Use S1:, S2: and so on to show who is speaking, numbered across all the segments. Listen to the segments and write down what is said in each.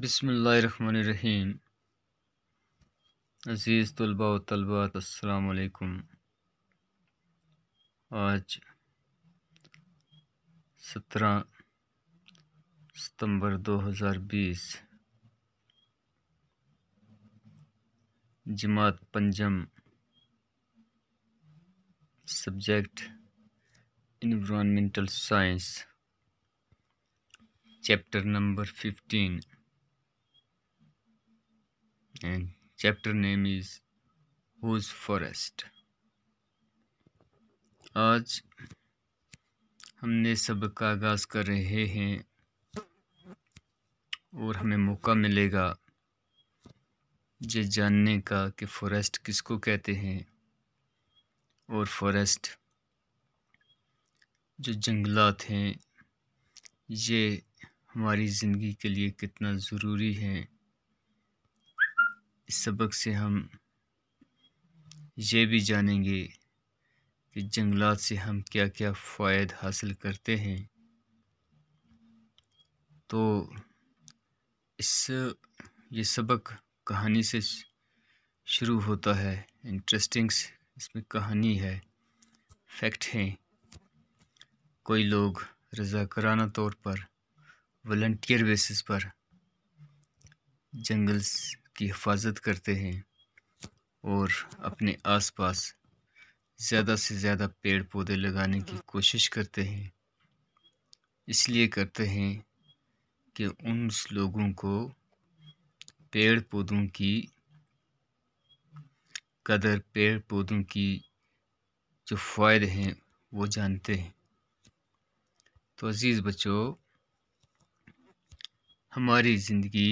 S1: बसमीम अज़ीज़ तलबा व तलबात अलकुम आज सत्रह सितंबर 2020 जमात पंजम subject environmental science chapter number fifteen and chapter name is whose forest आज हमने सबक का आगाज़ कर रहे हैं और हमें मौका मिलेगा ये जानने का कि फॉरेस्ट किसको कहते हैं और फॉरेस्ट जो जंगलात हैं ये हमारी ज़िंदगी के लिए कितना ज़रूरी हैं इस सबक से हम ये भी जानेंगे कि जंगलात से हम क्या क्या फ़ायद हासिल करते हैं तो इस ये सबक कहानी से शुरू होता है इंटरेस्टिंग्स इसमें कहानी है फैक्ट हैं कोई लोग रजाकराना तौर पर वलंटियर बेसिस पर जंगल्स की हिफाजत करते हैं और अपने आसपास ज़्यादा से ज़्यादा पेड़ पौधे लगाने की कोशिश करते हैं इसलिए करते हैं कि उन लोगों को पेड़ पौधों की कदर पेड़ पौधों की जो फ़ायदे हैं वो जानते हैं तो अज़ीज़ बच्चों हमारी ज़िंदगी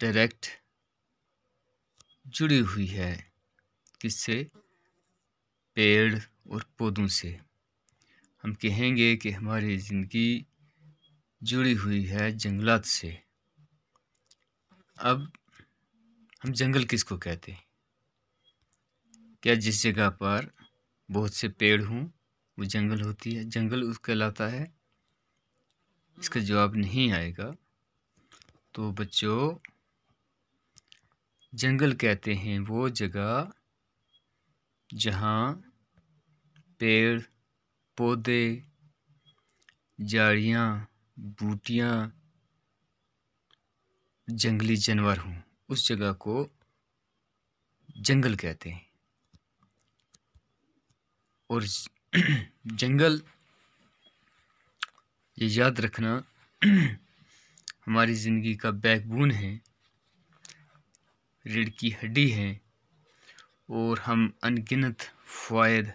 S1: डायरेक्ट जुड़ी हुई है किससे पेड़ और पौधों से हम कहेंगे कि हमारी ज़िंदगी जुड़ी हुई है जंगलात से अब हम जंगल किसको कहते हैं क्या जिस जगह पर बहुत से पेड़ हों वो जंगल होती है जंगल उस कहलाता है इसका जवाब नहीं आएगा तो बच्चों जंगल कहते हैं वो जगह जहाँ पेड़ पौधे झाड़ियाँ बूटियाँ जंगली जानवर हों उस जगह को जंगल कहते हैं और जंगल ये याद रखना हमारी ज़िंदगी का बैकबोन है रीढ़ की हड्डी है और हम अनगिनत फ़ायद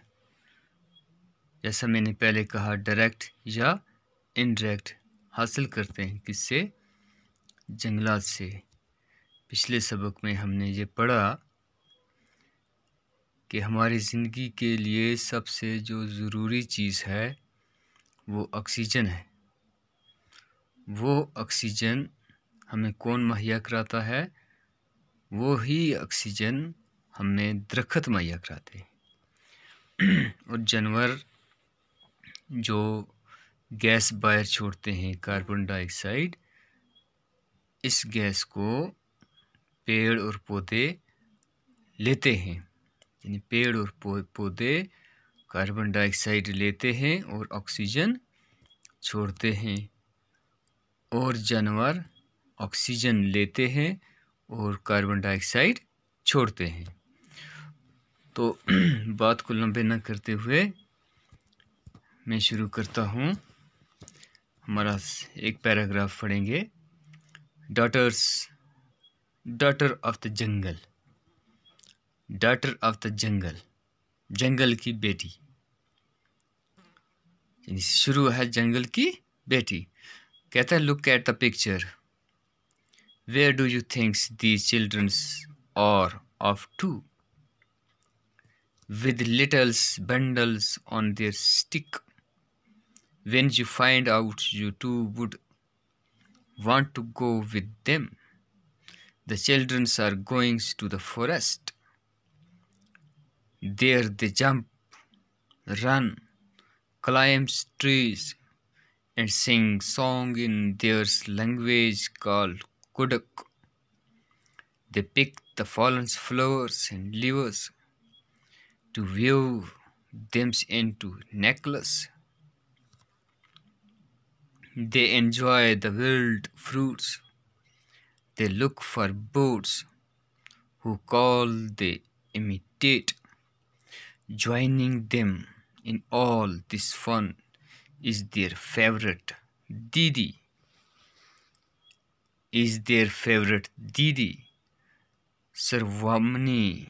S1: जैसा मैंने पहले कहा डायरेक्ट या इनडायरेक्ट हासिल करते हैं किससे जंगलात से पिछले सबक में हमने ये पढ़ा कि हमारी ज़िंदगी के लिए सबसे जो ज़रूरी चीज़ है वो ऑक्सीजन है वो ऑक्सीजन हमें कौन मुहैया कराता है वो ही ऑक्सीजन हमने दरख्त मुहैया कराते हैं और जानवर जो गैस बाहर छोड़ते हैं कार्बन डाइऑक्साइड इस गैस को पेड़ और पौधे लेते हैं यानी पेड़ और पौधे कार्बन डाइऑक्साइड लेते हैं और ऑक्सीजन छोड़ते हैं और जानवर ऑक्सीजन लेते हैं और कार्बन डाइऑक्साइड छोड़ते हैं तो बात को लंबे न करते हुए मैं शुरू करता हूँ हमारा एक पैराग्राफ पढ़ेंगे daughters daughter of the jungle daughter of the jungle जंगल की बेटी शुरू है जंगल की बेटी कहता है look at the picture Where do you think these children are off to? With little bundles on their stick. When you find out, you two would want to go with them. The children are going to the forest. There they jump, run, climb trees, and sing song in their language called Kodok. They pick the fallen flowers and leaves to weave them into necklaces. They enjoy the wild fruits. They look for birds who call they imitate. Joining them in all this fun is their favorite Didi is their favorite Didi. Sarvamani.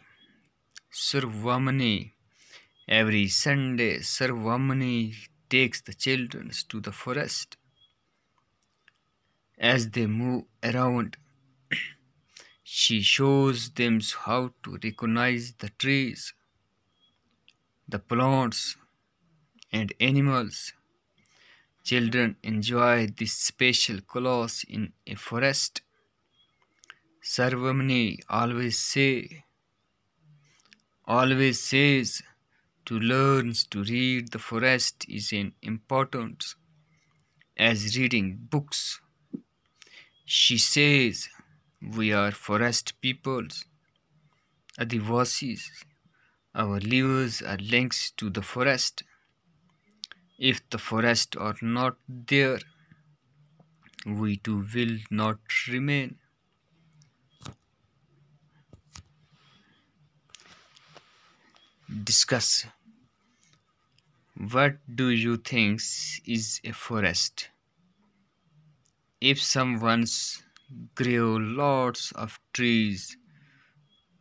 S1: Sarvamani. Every Sunday, Sarvamani takes the children to the forest. As they move around, she shows them how to recognize the trees, the plants, and animals. Children enjoy this special close in a forest. Sarvamani always say, always says, to learn to read the forest is an important as reading books. She says, we are forest peoples, adivasis. Our lives are links to the forest if the forest are not there we too will not remain discuss what do you think is a forest if someone's grew lots of trees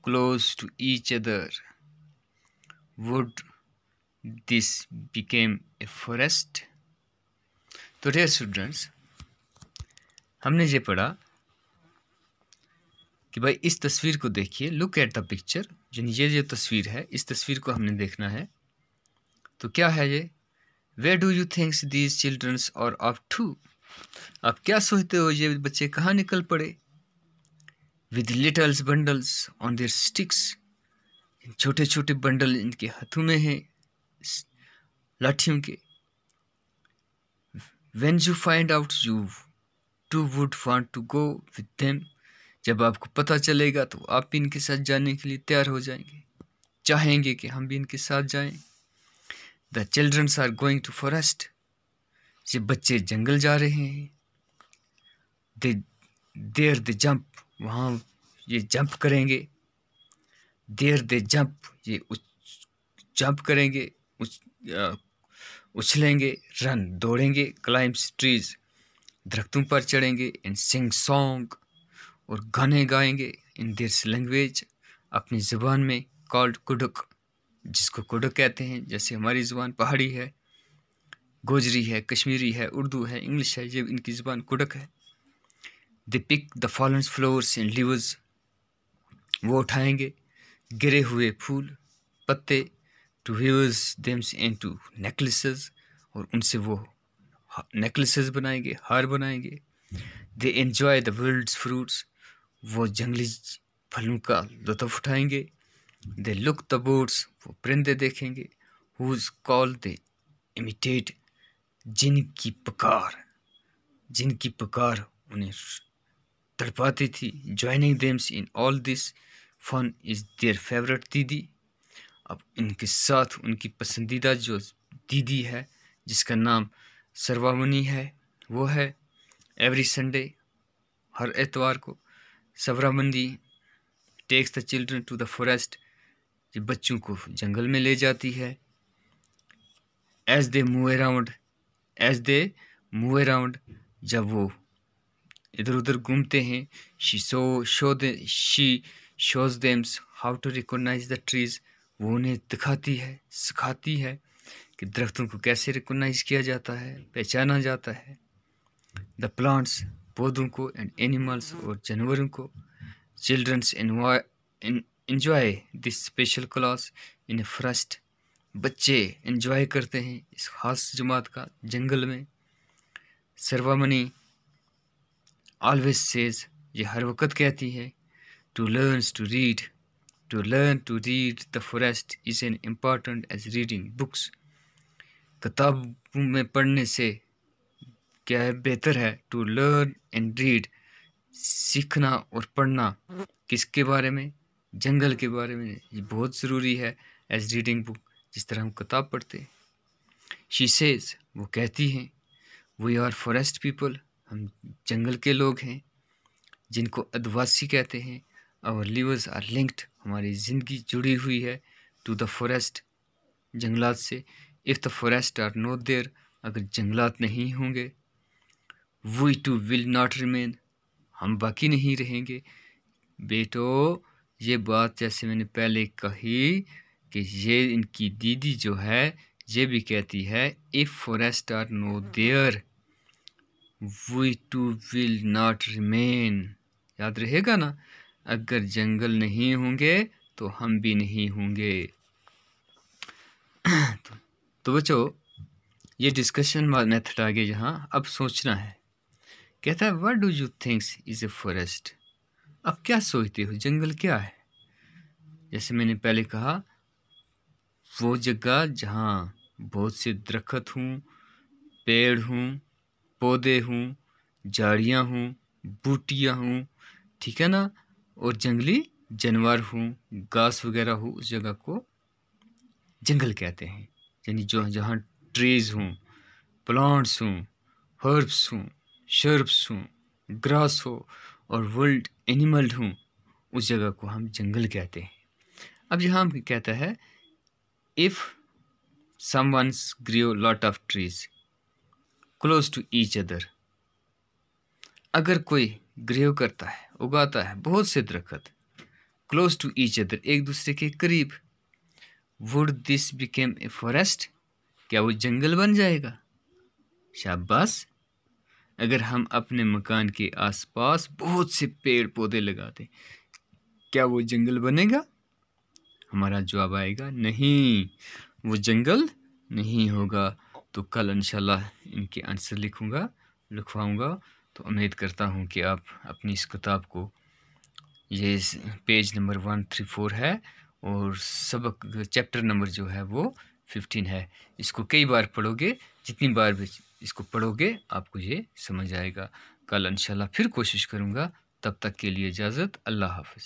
S1: close to each other would this become a forest तो dear students हमने ये पढ़ा कि भाई इस तस्वीर को देखिए लुक एट द पिक्चर यानी ये जो तस्वीर है इस तस्वीर को हमने देखना है तो क्या है ये where do you thinks these childrens are up to आप क्या सोचते हो ये बच्चे कहाँ निकल पड़े with littles bundles on their sticks छोटे छोटे बंडल इनके हाथों में हैं लाठियों के when you find out you too would want to go with them जब आपको पता चलेगा तो आप भी इनके साथ जाने के लिए तैयार हो जाएंगे चाहेंगे कि हम भी इनके साथ जाएं the childrens are going to forest ये बच्चे जंगल जा रहे हैं दे देर दे जंप वहाँ ये जंप करेंगे देर दे जंप ये उस जंप करेंगे उस उछलेंगे रन दौड़ेंगे क्लाइम्स ट्रीज दरख्तों पर चढ़ेंगे इन सिंग सॉन्ग और गाने गाएंगे इन दिस लैंग्वेज अपनी ज़ुबान में कॉल्ड कुडुक जिसको कुडुक कहते हैं जैसे हमारी ज़ुबान पहाड़ी है गोजरी है कश्मीरी है उर्दू है इंग्लिश है ये इनकी ज़ुबान कुडक है the pick the fallen flowers and leaves वो उठाएंगे गिरे हुए फूल पत्ते to rivers thems into necklaces और उनसे वो नेकलेसेस बनाएंगे हार बनाएंगे they enjoy the worlds fruits वो जंगली फलों का लुत्फ उठाएंगे दे लुक द बोर्ड्स वो परिंदे देखेंगे हुज कॉल दे इमिटेट जिनकी पकार जिनकी पकार उन्हें तड़पाती थी joining thems in all this fun is their favourite दीदी अब इनके साथ उनकी पसंदीदा जो दीदी है जिसका नाम सरवामनी है वो है एवरी संडे हर एतवार को सवरामंदी takes the children to the forest जो बच्चों को जंगल में ले जाती है as they move around as they move around जब वो इधर उधर घूमते हैं she show show they she shows thems how to recognise the trees वो उन्हें दिखाती है सिखाती है कि दरख्तों को कैसे रिकोगनाइज़ किया जाता है पहचाना जाता है द प्लांट्स पौधों को एंड एनिमल्स और जानवरों को childrens enjoy this special class in first बच्चे इन्जॉय करते हैं इस खास जमात का जंगल में सर्वामनी ऑलवेज सेज ये हर वक्त कहती है to learns to read To learn to read the forest is an important as reading books. किताबों में पढ़ने से क्या बेहतर है टू लर्न एंड रीड सीखना और पढ़ना किसके बारे में जंगल के बारे में ये बहुत ज़रूरी है एज रीडिंग बुक जिस तरह हम किताब पढ़ते हैं शी सेज वो कहती हैं वी आर फॉरेस्ट पीपल हम जंगल के लोग हैं जिनको आदिवासी कहते हैं आवर लिवर्स आर लिंक्ड हमारी ज़िंदगी जुड़ी हुई है टू द फॉरेस्ट जंगलात से if the forest are no there अगर जंगलात नहीं होंगे we too will not remain हम बाकी नहीं रहेंगे बेटो ये बात जैसे मैंने पहले कही कि ये इनकी दीदी जो है ये भी कहती है if forest are no there we too will not remain याद रहेगा ना अगर जंगल नहीं होंगे तो हम भी नहीं होंगे तो, बच्चो तो बच्चों ये डिस्कशन मेथड आगे जहाँ अब सोचना है कहता है what do you thinks is a forest अब क्या सोचते हो जंगल क्या है जैसे मैंने पहले कहा वो जगह जहाँ बहुत से दरख्त हूँ पेड़ हूँ पौधे हूँ झाड़ियाँ हूँ बूटियाँ हूँ ठीक है ना और जंगली जानवर हो घास वगैरह हो उस जगह को जंगल कहते हैं यानी जो जहाँ ट्रीज़ हों प्लांट्स हों हर्ब्स हों शर्ब्स हों ग्रास हो और वर्ल्ड एनिमल हों उस जगह को हम जंगल कहते हैं अब यहाँ हम कहता है if some ones grow lot of trees close to each other अगर कोई ग्रह करता है उगाता है बहुत से दरखत क्लोज टू ईच अदर एक दूसरे के करीब would this became a forest क्या वो जंगल बन जाएगा शाबाश अगर हम अपने मकान के आसपास बहुत से पेड़ पौधे लगा दें क्या वो जंगल बनेगा हमारा जवाब आएगा नहीं वो जंगल नहीं होगा तो कल इंशाल्लाह इनके आंसर लिखूंगा लिखवाऊंगा तो उम्मीद करता हूँ कि आप अपनी इस किताब को ये page number one three four है और सबक चैप्टर नंबर जो है वो फिफ्टीन है इसको कई बार पढ़ोगे जितनी बार भी इसको पढ़ोगे आपको ये समझ आएगा कल इंशाल्लाह फिर कोशिश करूँगा तब तक के लिए इजाज़त अल्लाह हाफ